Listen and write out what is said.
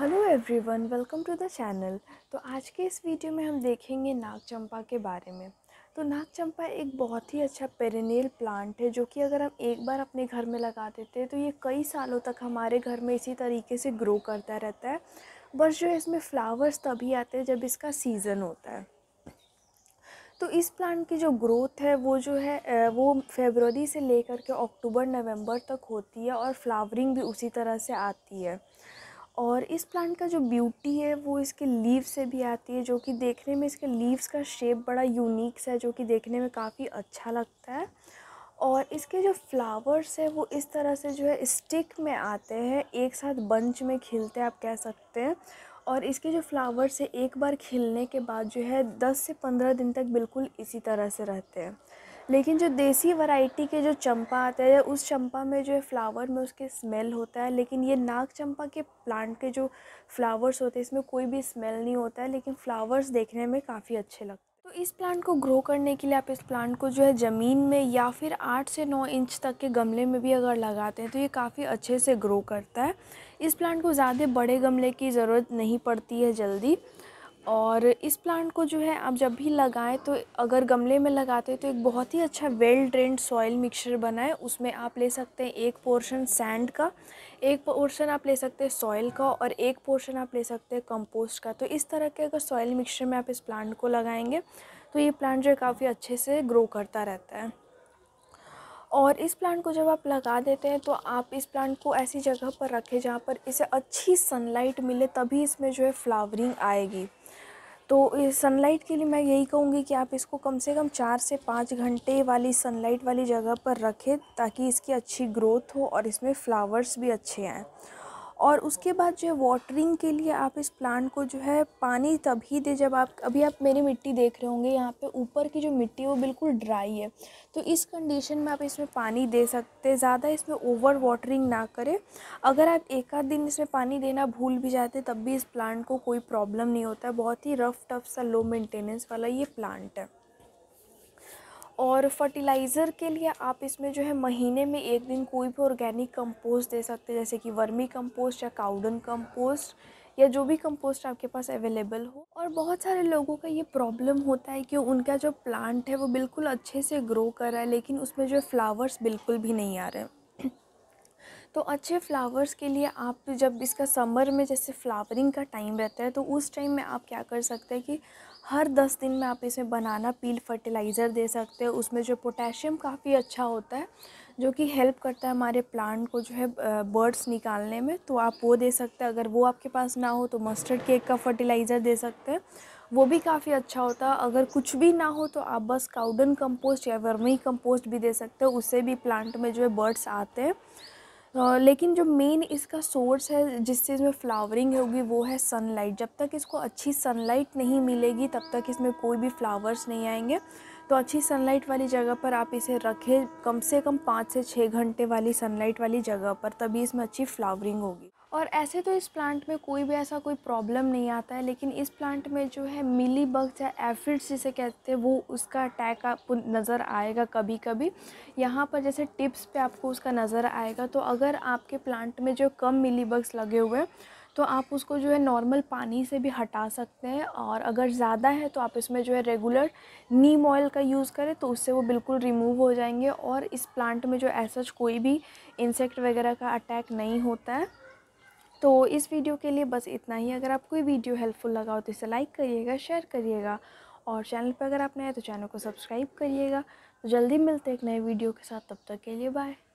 hello everyone welcome to the channel तो आज के इस वीडियो में हम देखेंगे नाग चंपा के बारे में तो नाग चंपा एक बहुत ही अच्छा पेरेनियल प्लांट है जो कि अगर हम एक बार अपने घर में लगा देते हैं तो ये कई सालों तक हमारे घर में इसी तरीके से ग्रो करता रहता है बस जो है इसमें फ्लावर्स तभी आते हैं जब इसका सीज़न होता है तो इस प्लांट की जो ग्रोथ है वो जो है वो फेबररी से लेकर के अक्टूबर नवंबर तक होती है और फ्लावरिंग भी उसी तरह से आती है और इस प्लांट का जो ब्यूटी है वो इसके लीव से भी आती है जो कि देखने में इसके लीव्स का शेप बड़ा यूनिक सा है जो कि देखने में काफ़ी अच्छा लगता है और इसके जो फ्लावर्स है वो इस तरह से जो है स्टिक में आते हैं एक साथ बंच में खिलते हैं आप कह सकते हैं और इसके जो फ्लावर्स है एक बार खिलने के बाद जो है दस से पंद्रह दिन तक बिल्कुल इसी तरह से रहते हैं लेकिन जो देसी वैरायटी के जो चंपा आते हैं उस चंपा में जो है फ्लावर में उसके स्मेल होता है लेकिन ये नाग चंपा के प्लांट के जो फ्लावर्स होते हैं इसमें कोई भी स्मेल नहीं होता है लेकिन फ्लावर्स देखने में काफ़ी अच्छे लगते हैं तो इस प्लांट को ग्रो करने के लिए आप इस प्लांट को जो है ज़मीन में या फिर आठ से नौ इंच तक के गमले में भी अगर लगाते हैं तो ये काफ़ी अच्छे से ग्रो करता है इस प्लांट को ज़्यादा बड़े गमले की ज़रूरत नहीं पड़ती है जल्दी और इस प्लांट को जो है आप जब भी लगाएं तो अगर गमले में लगाते हैं तो एक बहुत ही अच्छा वेल ड्रेंड सॉइल मिक्सचर बनाए उसमें आप ले सकते हैं एक पोर्शन सैंड का एक पोर्शन आप ले सकते हैं सॉइल का और एक पोर्शन आप ले सकते हैं कंपोस्ट का तो इस तरह के अगर सॉइल मिक्सचर में आप इस प्लांट को लगाएंगे तो ये प्लांट जो है काफ़ी अच्छे से ग्रो करता रहता है और इस प्लांट को जब आप लगा देते हैं तो आप इस प्लांट को ऐसी जगह पर रखें जहाँ पर इसे अच्छी सनलाइट मिले तभी इसमें जो है फ्लावरिंग आएगी तो सनलाइट के लिए मैं यही कहूँगी कि आप इसको कम से कम चार से पाँच घंटे वाली सनलाइट वाली जगह पर रखें ताकि इसकी अच्छी ग्रोथ हो और इसमें फ़्लावर्स भी अच्छे आएँ और उसके बाद जो है वाटरिंग के लिए आप इस प्लांट को जो है पानी तभी दें जब आप अभी आप मेरी मिट्टी देख रहे होंगे यहाँ पे ऊपर की जो मिट्टी है वो बिल्कुल ड्राई है तो इस कंडीशन में आप इसमें पानी दे सकते हैं ज़्यादा इसमें ओवर वाटरिंग ना करें अगर आप एक आध दिन इसमें पानी देना भूल भी जाते तब भी इस प्लांट को कोई प्रॉब्लम नहीं होता बहुत ही रफ टफ सा लो मेंटेनेंस वाला ये प्लांट है और फर्टिलाइज़र के लिए आप इसमें जो है महीने में एक दिन कोई भी ऑर्गेनिक कंपोस्ट दे सकते हैं जैसे कि वर्मी कंपोस्ट या काउडन कंपोस्ट या जो भी कंपोस्ट आपके पास अवेलेबल हो और बहुत सारे लोगों का ये प्रॉब्लम होता है कि उनका जो प्लांट है वो बिल्कुल अच्छे से ग्रो कर रहा है लेकिन उसमें जो फ्लावर्स बिल्कुल भी नहीं आ रहे हैं तो अच्छे फ्लावर्स के लिए आप जब इसका समर में जैसे फ्लावरिंग का टाइम रहता है तो उस टाइम में आप क्या कर सकते हैं कि हर दस दिन में आप इसमें बनाना पील फर्टिलाइज़र दे सकते हैं उसमें जो पोटेशियम काफ़ी अच्छा होता है जो कि हेल्प करता है हमारे प्लांट को जो है बर्ड्स निकालने में तो आप वो दे सकते हैं अगर वो आपके पास ना हो तो मस्टर्ड केक का फर्टिलाइज़र दे सकते हैं वो भी काफ़ी अच्छा होता है अगर कुछ भी ना हो तो आप बस काउडन कंपोस्ट या वर्मी कंपोस्ट भी दे सकते हो उससे भी प्लांट में जो है बर्ड्स आते हैं लेकिन जो मेन इसका सोर्स है जिस चीज़ में फ्लावरिंग होगी वो है सनलाइट जब तक इसको अच्छी सनलाइट नहीं मिलेगी तब तक इसमें कोई भी फ्लावर्स नहीं आएंगे तो अच्छी सनलाइट वाली जगह पर आप इसे रखें कम से कम पाँच से छः घंटे वाली सनलाइट वाली जगह पर तभी इसमें अच्छी फ्लावरिंग होगी और ऐसे तो इस प्लांट में कोई भी ऐसा कोई प्रॉब्लम नहीं आता है लेकिन इस प्लांट में जो है मिली बग या एफिड्स जिसे कहते हैं वो उसका अटैक आपको नज़र आएगा कभी कभी यहाँ पर जैसे टिप्स पे आपको उसका नज़र आएगा तो अगर आपके प्लांट में जो कम मिली बग्स लगे हुए हैं तो आप उसको जो है नॉर्मल पानी से भी हटा सकते हैं और अगर ज़्यादा है तो आप इसमें जो है रेगुलर नीम ऑयल का यूज़ करें तो उससे वो बिल्कुल रिमूव हो जाएंगे और इस प्लांट में जो ऐसा कोई भी इंसेक्ट वगैरह का अटैक नहीं होता है तो इस वीडियो के लिए बस इतना ही अगर आपको ये वीडियो हेल्पफुल लगा हो तो इसे लाइक करिएगा शेयर करिएगा और चैनल पर अगर आप नए तो चैनल को सब्सक्राइब करिएगा तो जल्दी मिलते हैं एक नए वीडियो के साथ तब तक के लिए बाय